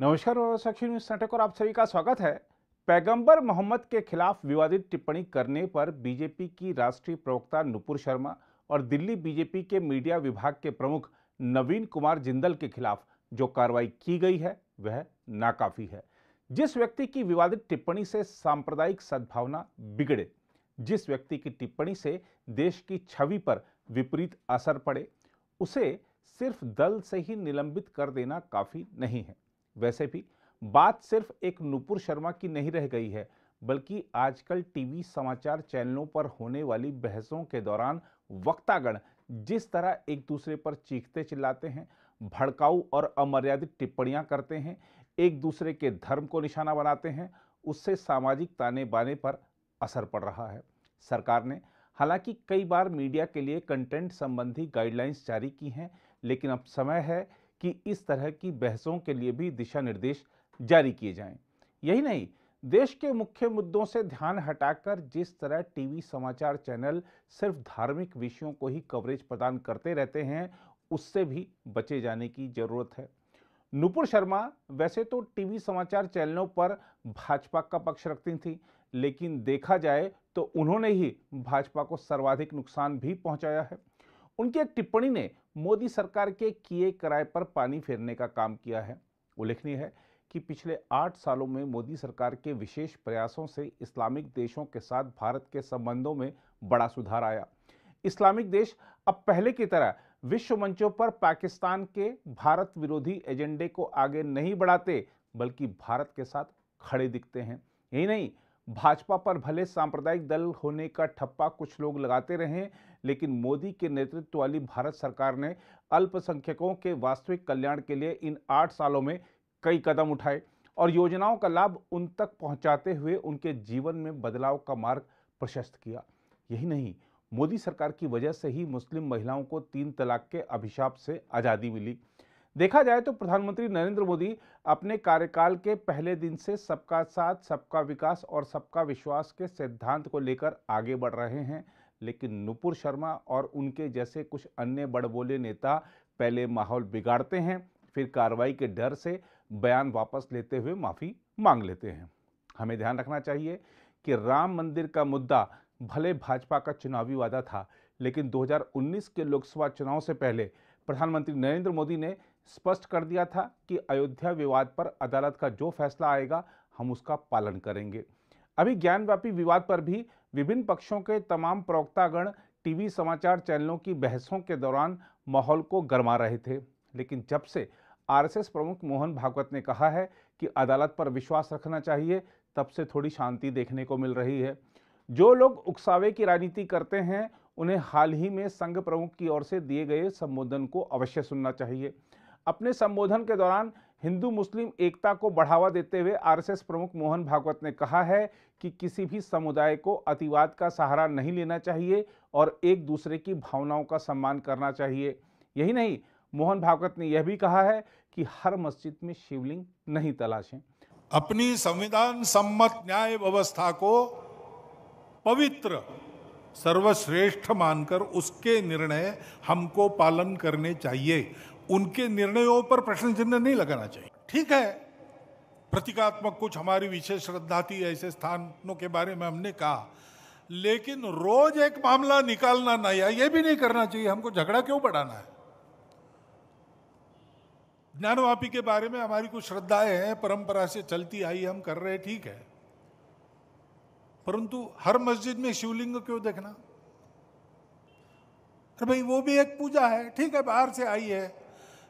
नमस्कार साक्षी न्यूज नाटक और आप सभी का स्वागत है पैगंबर मोहम्मद के खिलाफ विवादित टिप्पणी करने पर बीजेपी की राष्ट्रीय प्रवक्ता नुपुर शर्मा और दिल्ली बीजेपी के मीडिया विभाग के प्रमुख नवीन कुमार जिंदल के खिलाफ जो कार्रवाई की गई है वह नाकाफी है जिस व्यक्ति की विवादित टिप्पणी से सांप्रदायिक सद्भावना बिगड़े जिस व्यक्ति की टिप्पणी से देश की छवि पर विपरीत असर पड़े उसे सिर्फ दल से ही निलंबित कर देना काफी नहीं है वैसे भी बात सिर्फ एक नुपुर शर्मा की नहीं रह गई है बल्कि आजकल टीवी समाचार चैनलों पर होने वाली बहसों के दौरान वक्तागण जिस तरह एक दूसरे पर चीखते चिल्लाते हैं भड़काऊ और अमर्यादित टिप्पणियां करते हैं एक दूसरे के धर्म को निशाना बनाते हैं उससे सामाजिक ताने बाने पर असर पड़ रहा है सरकार ने हालांकि कई बार मीडिया के लिए कंटेंट संबंधी गाइडलाइंस जारी की हैं लेकिन अब समय है कि इस तरह की बहसों के लिए भी दिशा निर्देश जारी किए जाएं यही नहीं देश के मुख्य मुद्दों से ध्यान हटाकर जिस तरह टीवी समाचार चैनल सिर्फ धार्मिक विषयों को ही कवरेज प्रदान करते रहते हैं उससे भी बचे जाने की जरूरत है नुपुर शर्मा वैसे तो टीवी समाचार चैनलों पर भाजपा का पक्ष रखती थी लेकिन देखा जाए तो उन्होंने ही भाजपा को सर्वाधिक नुकसान भी पहुंचाया है उनकी एक टिप्पणी ने मोदी सरकार के किए किराए पर पानी फेरने का काम किया है उल्लेखनीय है कि पिछले आठ सालों में मोदी सरकार के विशेष प्रयासों से इस्लामिक देशों के साथ भारत के संबंधों में बड़ा सुधार आया इस्लामिक देश अब पहले की तरह विश्व मंचों पर पाकिस्तान के भारत विरोधी एजेंडे को आगे नहीं बढ़ाते बल्कि भारत के साथ खड़े दिखते हैं यही नहीं भाजपा पर भले सांप्रदायिक दल होने का ठप्पा कुछ लोग लगाते रहे लेकिन मोदी के नेतृत्व वाली भारत सरकार ने अल्पसंख्यकों के वास्तविक कल्याण के लिए इन आठ सालों में कई कदम उठाए और योजनाओं का लाभ उन तक पहुंचाते हुए उनके जीवन में बदलाव का मार्ग प्रशस्त किया यही नहीं मोदी सरकार की वजह से ही मुस्लिम महिलाओं को तीन तलाक के अभिशाप से आज़ादी मिली देखा जाए तो प्रधानमंत्री नरेंद्र मोदी अपने कार्यकाल के पहले दिन से सबका साथ सबका विकास और सबका विश्वास के सिद्धांत को लेकर आगे बढ़ रहे हैं लेकिन नुपुर शर्मा और उनके जैसे कुछ अन्य बड़बोले नेता पहले माहौल बिगाड़ते हैं फिर कार्रवाई के डर से बयान वापस लेते हुए माफ़ी मांग लेते हैं हमें ध्यान रखना चाहिए कि राम मंदिर का मुद्दा भले भाजपा का चुनावी वादा था लेकिन 2019 के लोकसभा चुनाव से पहले प्रधानमंत्री नरेंद्र मोदी ने स्पष्ट कर दिया था कि अयोध्या विवाद पर अदालत का जो फैसला आएगा हम उसका पालन करेंगे अभी ज्ञानव्यापी विवाद पर भी विभिन्न पक्षों के तमाम प्रवक्तागण टीवी समाचार चैनलों की बहसों के दौरान माहौल को गरमा रहे थे लेकिन जब से आरएसएस प्रमुख मोहन भागवत ने कहा है कि अदालत पर विश्वास रखना चाहिए तब से थोड़ी शांति देखने को मिल रही है जो लोग उकसावे की राजनीति करते हैं उन्हें हाल ही में संघ प्रमुख की ओर से दिए गए संबोधन को अवश्य सुनना चाहिए अपने संबोधन के दौरान हिंदू मुस्लिम एकता को बढ़ावा देते हुए आरएसएस प्रमुख मोहन भागवत ने कहा है कि किसी भी समुदाय को अतिवाद का सहारा नहीं लेना चाहिए और एक दूसरे की भावनाओं का सम्मान करना चाहिए यही नहीं मोहन भागवत ने यह भी कहा है कि हर मस्जिद में शिवलिंग नहीं तलाशें अपनी संविधान सम्मत न्याय व्यवस्था को पवित्र सर्वश्रेष्ठ मानकर उसके निर्णय हमको पालन करने चाहिए उनके निर्णयों पर प्रश्न चिन्ह नहीं लगाना चाहिए ठीक है प्रतीकात्मक कुछ हमारी विशेष श्रद्धा थी ऐसे स्थानों के बारे में हमने कहा लेकिन रोज एक मामला निकालना नहीं है यह भी नहीं करना चाहिए हमको झगड़ा क्यों बढ़ाना है ज्ञानवापी के बारे में हमारी कुछ श्रद्धाएं हैं परंपरा से चलती आई हम कर रहे हैं ठीक है परंतु हर मस्जिद में शिवलिंग क्यों देखना अरे भाई वो भी एक पूजा है ठीक है बाहर से आई है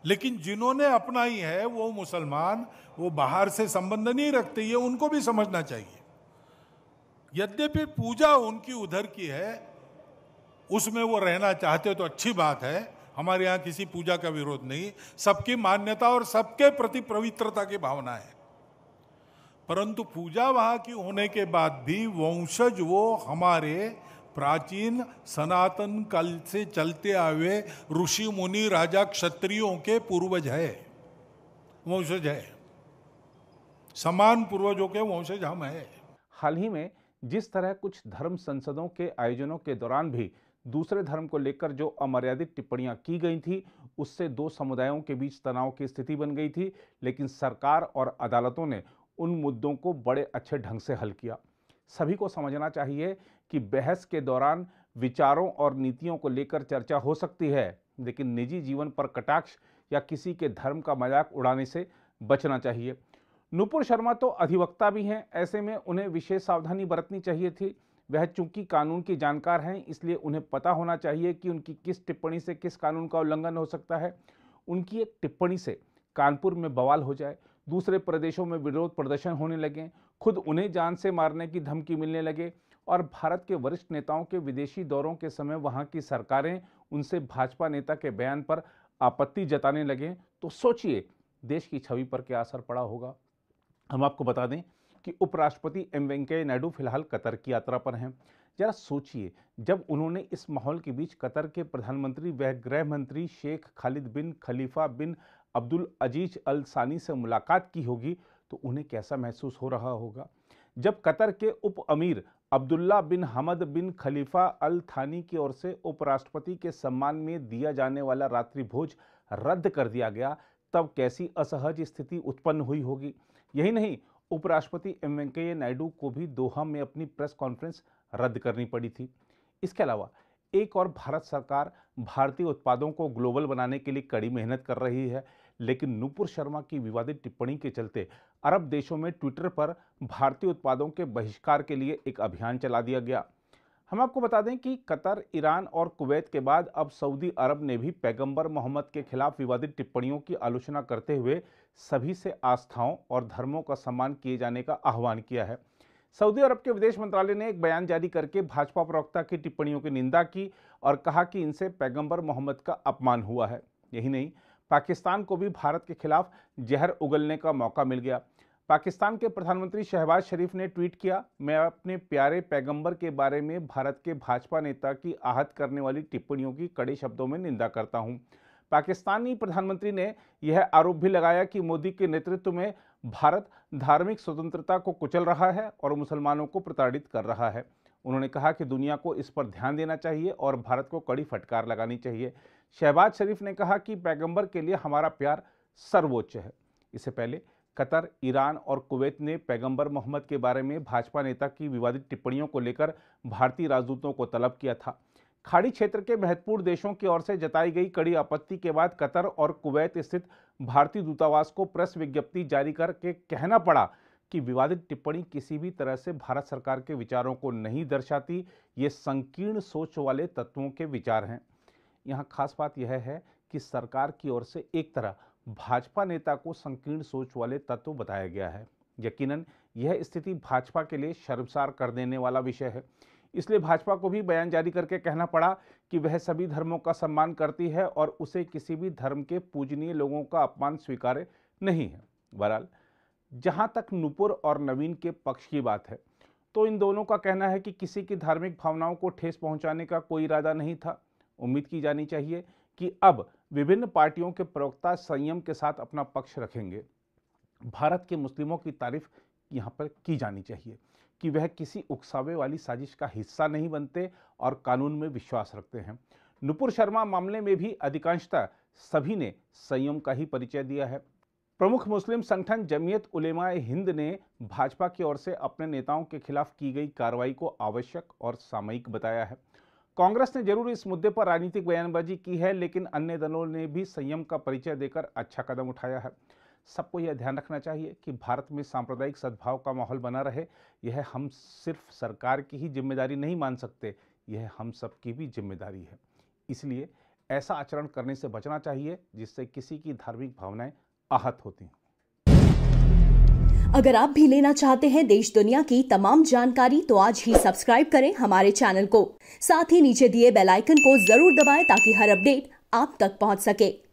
लेकिन जिन्होंने अपनाई है वो मुसलमान वो बाहर से संबंध नहीं रखते ये उनको भी समझना चाहिए यद्यपि पूजा उनकी उधर की है उसमें वो रहना चाहते तो अच्छी बात है हमारे यहाँ किसी पूजा का विरोध नहीं सबकी मान्यता और सबके प्रति पवित्रता की भावना है परंतु पूजा वहाँ की होने के बाद भी वंशज वो हमारे प्राचीन सनातन काल से चलते आए ऋषि मुनि राजा क्षत्रियों के पूर्वज है वंशज है समान पूर्वजों के वंशज हम है हाल ही में जिस तरह कुछ धर्म संसदों के आयोजनों के दौरान भी दूसरे धर्म को लेकर जो अमर्यादित टिप्पणियां की गई थी उससे दो समुदायों के बीच तनाव की स्थिति बन गई थी लेकिन सरकार और अदालतों ने उन मुद्दों को बड़े अच्छे ढंग से हल किया सभी को समझना चाहिए कि बहस के दौरान विचारों और नीतियों को लेकर चर्चा हो सकती है लेकिन निजी जीवन पर कटाक्ष या किसी के धर्म का मजाक उड़ाने से बचना चाहिए नुपुर शर्मा तो अधिवक्ता भी हैं ऐसे में उन्हें विशेष सावधानी बरतनी चाहिए थी वह चूंकि कानून की जानकार हैं इसलिए उन्हें पता होना चाहिए कि उनकी किस टिप्पणी से किस कानून का उल्लंघन हो सकता है उनकी एक टिप्पणी से कानपुर में बवाल हो जाए दूसरे प्रदेशों में विरोध प्रदर्शन होने लगे खुद उन्हें जान से मारने की धमकी मिलने लगे और भारत के वरिष्ठ नेताओं के विदेशी दौरों के समय वहां की सरकारें उनसे भाजपा नेता के बयान पर आपत्ति जताने लगे तो सोचिए देश की छवि पर क्या असर पड़ा होगा हम आपको बता दें कि उपराष्ट्रपति एम वेंकैया नायडू फिलहाल कतर की यात्रा पर हैं जरा सोचिए जब उन्होंने इस माहौल के बीच कतर के प्रधानमंत्री व गृह मंत्री शेख खालिद बिन खलीफा बिन अब्दुल अजीज अल सानी से मुलाकात की होगी तो उन्हें कैसा महसूस हो रहा होगा जब कतर के उप अमीर अब्दुल्ला बिन हमद बिन खलीफा अल थानी की ओर से उपराष्ट्रपति के सम्मान में दिया जाने वाला रात्रि भोज रद्द कर दिया गया तब कैसी असहज स्थिति उत्पन्न हुई होगी यही नहीं उपराष्ट्रपति एम वेंकैया नायडू को भी दोहा में अपनी प्रेस कॉन्फ्रेंस रद्द करनी पड़ी थी इसके अलावा एक और भारत सरकार भारतीय उत्पादों को ग्लोबल बनाने के लिए कड़ी मेहनत कर रही है लेकिन नूपुर शर्मा की विवादित टिप्पणी के चलते अरब देशों में ट्विटर पर भारतीय उत्पादों के बहिष्कार के लिए एक अभियान चला दिया गया हम आपको बता दें कि कतर ईरान और कुवैत के बाद अब सऊदी अरब ने भी पैगंबर मोहम्मद के खिलाफ विवादित टिप्पणियों की आलोचना करते हुए सभी से आस्थाओं और धर्मों का सम्मान किए जाने का आह्वान किया है सऊदी अरब के विदेश मंत्रालय ने एक बयान जारी करके भाजपा प्रवक्ता की टिप्पणियों की निंदा की और कहा कि इनसे पैगंबर मोहम्मद का अपमान हुआ है यही नहीं पाकिस्तान को भी भारत के खिलाफ जहर उगलने का मौका मिल गया पाकिस्तान के प्रधानमंत्री शहबाज शरीफ ने ट्वीट किया मैं अपने प्यारे पैगंबर के बारे में भारत के भाजपा नेता की आहत करने वाली टिप्पणियों की कड़े शब्दों में निंदा करता हूं पाकिस्तानी प्रधानमंत्री ने यह आरोप भी लगाया कि मोदी के नेतृत्व में भारत धार्मिक स्वतंत्रता को कुचल रहा है और मुसलमानों को प्रताड़ित कर रहा है उन्होंने कहा कि दुनिया को इस पर ध्यान देना चाहिए और भारत को कड़ी फटकार लगानी चाहिए शहबाज शरीफ ने कहा कि पैगंबर के लिए हमारा प्यार सर्वोच्च है इससे पहले कतर ईरान और कुवैत ने पैगंबर मोहम्मद के बारे में भाजपा नेता की विवादित टिप्पणियों को लेकर भारतीय राजदूतों को तलब किया था खाड़ी क्षेत्र के महत्वपूर्ण देशों की ओर से जताई गई कड़ी आपत्ति के बाद कतर और कुवैत स्थित भारतीय दूतावास को प्रेस विज्ञप्ति जारी करके कहना पड़ा कि विवादित टिप्पणी किसी भी तरह से भारत सरकार के विचारों को नहीं दर्शाती ये संकीर्ण सोच वाले तत्वों के विचार हैं यहाँ खास बात यह है कि सरकार की ओर से एक तरह भाजपा नेता को संकीर्ण सोच वाले तत्व बताया गया है यकीनन यह स्थिति भाजपा के लिए शर्मसार कर देने वाला विषय है इसलिए भाजपा को भी बयान जारी करके कहना पड़ा कि वह सभी धर्मों का सम्मान करती है और उसे किसी भी धर्म के पूजनीय लोगों का अपमान स्वीकार्य नहीं है बहरहाल जहाँ तक नुपुर और नवीन के पक्ष की बात है तो इन दोनों का कहना है कि किसी की धार्मिक भावनाओं को ठेस पहुँचाने का कोई इरादा नहीं था उम्मीद की जानी चाहिए कि अब विभिन्न पार्टियों के प्रवक्ता संयम के साथ अपना पक्ष रखेंगे भारत के मुस्लिमों की तारीफ यहाँ पर की जानी चाहिए कि वह किसी उकसावे वाली साजिश का हिस्सा नहीं बनते और कानून में विश्वास रखते हैं नुपुर शर्मा मामले में भी अधिकांशता सभी ने संयम का ही परिचय दिया है प्रमुख मुस्लिम संगठन जमीयत उलेमा हिंद ने भाजपा की ओर से अपने नेताओं के खिलाफ की गई कार्रवाई को आवश्यक और सामयिक बताया है कांग्रेस ने जरूर इस मुद्दे पर राजनीतिक बयानबाजी की है लेकिन अन्य दलों ने भी संयम का परिचय देकर अच्छा कदम उठाया है सबको यह ध्यान रखना चाहिए कि भारत में सांप्रदायिक सद्भाव का माहौल बना रहे यह हम सिर्फ सरकार की ही जिम्मेदारी नहीं मान सकते यह हम सब की भी जिम्मेदारी है इसलिए ऐसा आचरण करने से बचना चाहिए जिससे किसी की धार्मिक भावनाएं आहत होती हैं अगर आप भी लेना चाहते हैं देश दुनिया की तमाम जानकारी तो आज ही सब्सक्राइब करें हमारे चैनल को साथ ही नीचे दिए बेल आइकन को जरूर दबाएं ताकि हर अपडेट आप तक पहुंच सके